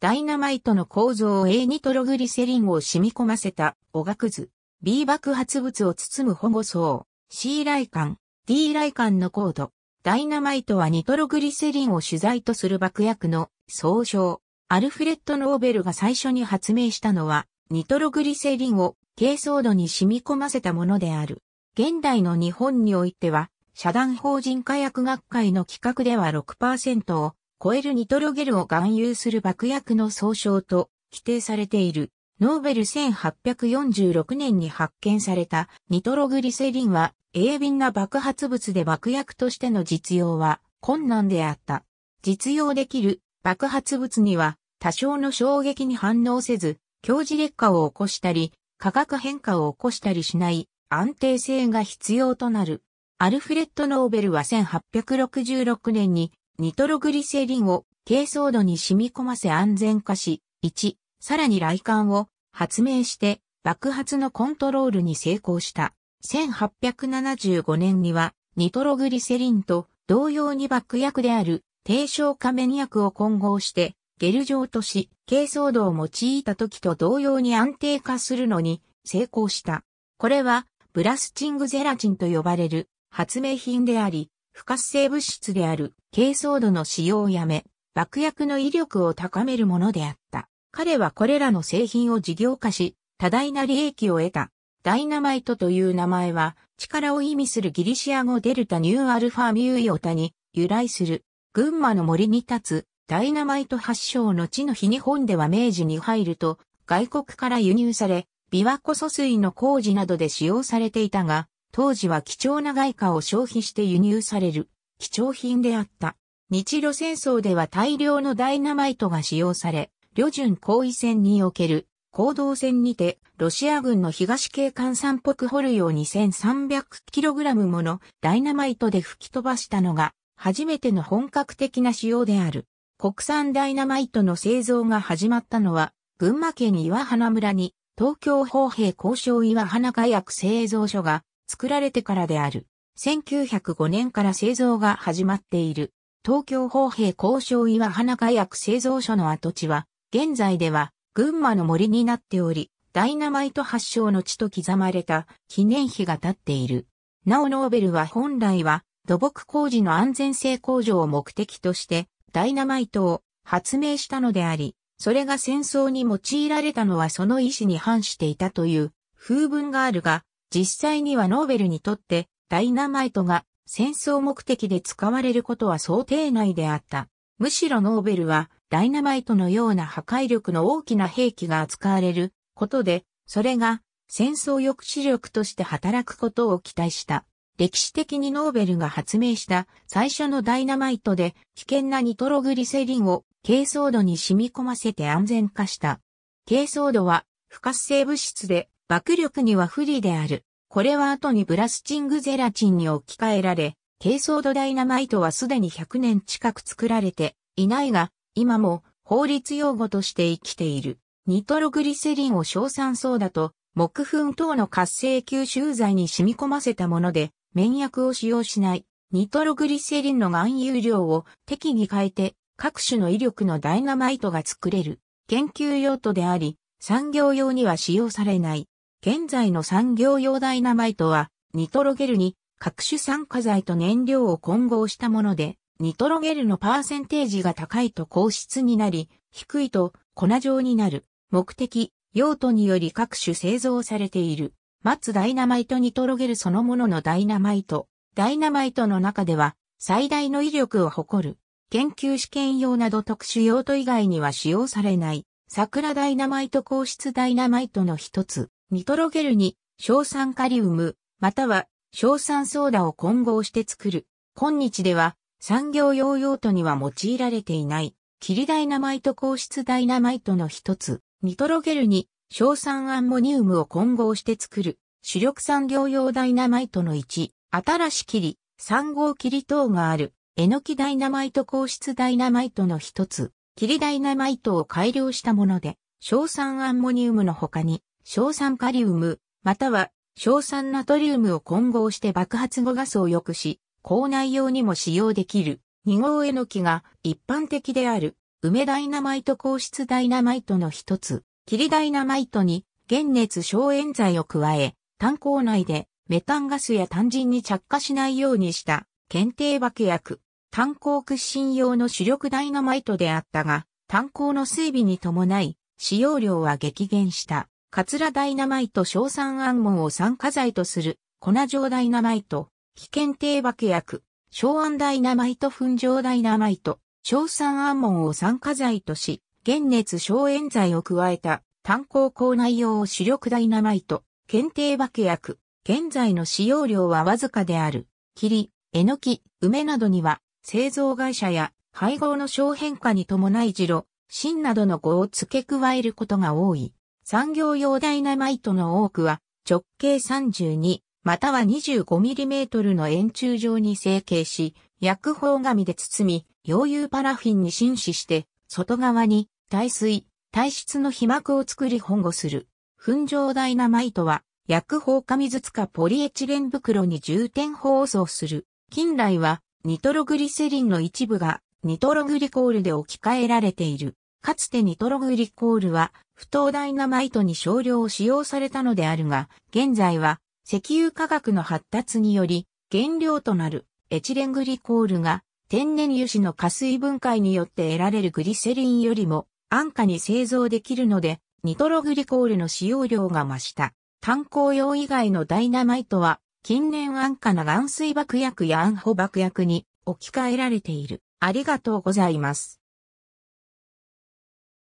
ダイナマイトの構造を A ニトログリセリンを染み込ませた、おがくず、B 爆発物を包む保護層、C 雷管、D 雷管のコード。ダイナマイトはニトログリセリンを主材とする爆薬の総称。アルフレッド・ノーベルが最初に発明したのは、ニトログリセリンを珪藻土に染み込ませたものである。現代の日本においては、社団法人火薬学会の規格では6%を超えるニトロゲルを含有する爆薬の総称と規定されている。ノーベル1846年に発見されたニトログリセリンは鋭敏な爆発物で爆薬としての実用は困難であった。実用できる爆発物には多少の衝撃に反応せず、強磁劣化を起こしたり、化学変化を起こしたりしない安定性が必要となる。アルフレッド・ノーベルは1866年にニトログリセリンを珪藻土に染み込ませ安全化し、1、さらに雷管を発明して爆発のコントロールに成功した。1875年にはニトログリセリンと同様に爆薬である低消化メニ薬を混合してゲル状とし、珪藻土を用いた時と同様に安定化するのに成功した。これはブラスチングゼラチンと呼ばれる発明品であり、不活性物質である、珪藻土の使用をやめ、爆薬の威力を高めるものであった。彼はこれらの製品を事業化し、多大な利益を得た。ダイナマイトという名前は、力を意味するギリシア語デルタニューアルファミューイオタに由来する。群馬の森に立つ、ダイナマイト発祥の地の日日本では明治に入ると、外国から輸入され、琵琶湖疎水の工事などで使用されていたが、当時は貴重な外貨を消費して輸入される貴重品であった。日露戦争では大量のダイナマイトが使用され、旅順行為戦における行動戦にて、ロシア軍の東警官山北ホルう 2300kg ものダイナマイトで吹き飛ばしたのが、初めての本格的な使用である。国産ダイナマイトの製造が始まったのは、群馬県岩花村に、東京砲兵交渉岩花火薬製造所が作られてからである。1905年から製造が始まっている。東京砲兵交渉岩花火薬製造所の跡地は、現在では群馬の森になっており、ダイナマイト発祥の地と刻まれた記念碑が立っている。なおノーベルは本来は土木工事の安全性向上を目的としてダイナマイトを発明したのであり、それが戦争に用いられたのはその意思に反していたという風文があるが、実際にはノーベルにとってダイナマイトが戦争目的で使われることは想定内であった。むしろノーベルはダイナマイトのような破壊力の大きな兵器が扱われることで、それが戦争抑止力として働くことを期待した。歴史的にノーベルが発明した最初のダイナマイトで危険なニトログリセリンを軽装土に染み込ませて安全化した。軽装土は不活性物質で爆力には不利である。これは後にブラスチングゼラチンに置き換えられ、珪藻土ダイナマイトはすでに100年近く作られていないが、今も法律用語として生きている。ニトログリセリンを硝酸ソーダと木粉等の活性吸収剤に染み込ませたもので、綿薬を使用しない。ニトログリセリンの含有量を適宜変えて、各種の威力のダイナマイトが作れる。研究用途であり、産業用には使用されない。現在の産業用ダイナマイトは、ニトロゲルに各種酸化剤と燃料を混合したもので、ニトロゲルのパーセンテージが高いと硬質になり、低いと粉状になる。目的、用途により各種製造されている。松ダイナマイトニトロゲルそのもののダイナマイト。ダイナマイトの中では最大の威力を誇る。研究試験用など特殊用途以外には使用されない。桜ダイナマイト硬質ダイナマイトの一つ。ニトロゲルに硝酸カリウム、または硝酸ソーダを混合して作る。今日では産業用用途には用いられていない。キリダイナマイト硬質ダイナマイトの一つ。ニトロゲルに硝酸アンモニウムを混合して作る。主力産業用ダイナマイトの一、新しきり、3号キリ等がある。エノキダイナマイト硬質ダイナマイトの一つ。キリダイナマイトを改良したもので、硝酸アンモニウムの他に、硝酸カリウム、または硝酸ナトリウムを混合して爆発後ガスを抑止し、口内用にも使用できる二号えの木が一般的である梅ダイナマイト硬質ダイナマイトの一つ、霧ダイナマイトに原熱消炎剤を加え、炭鉱内でメタンガスや炭人に着火しないようにした検定爆薬、炭鉱屈伸用の主力ダイナマイトであったが、炭鉱の整備に伴い使用量は激減した。カツラダイナマイト硝酸暗門を酸化剤とする、粉状ダイナマイト、危険低爆薬、硝安ダイナマイト粉状ダイナマイト、硝酸暗門を酸化剤とし、原熱消炎剤を加えた、炭鉱口内用主力ダイナマイト、検定爆薬、現在の使用量はわずかである、霧、えのき、梅などには、製造会社や配合の小変化に伴いジロ、芯などの語を付け加えることが多い。産業用ダイナマイトの多くは直径32または 25mm の円柱状に成形し、薬包紙で包み、溶油パラフィンに浸死して、外側に耐水、耐湿の被膜を作り保護する。粉状ダイナマイトは、薬包紙筒かポリエチレン袋に重点包装する。近来は、ニトログリセリンの一部が、ニトログリコールで置き換えられている。かつてニトログリコールは、不当ダイナマイトに少量を使用されたのであるが、現在は石油化学の発達により原料となるエチレングリコールが天然油脂の加水分解によって得られるグリセリンよりも安価に製造できるので、ニトログリコールの使用量が増した。炭鉱用以外のダイナマイトは、近年安価な岩水爆薬や安保爆薬に置き換えられている。ありがとうございます。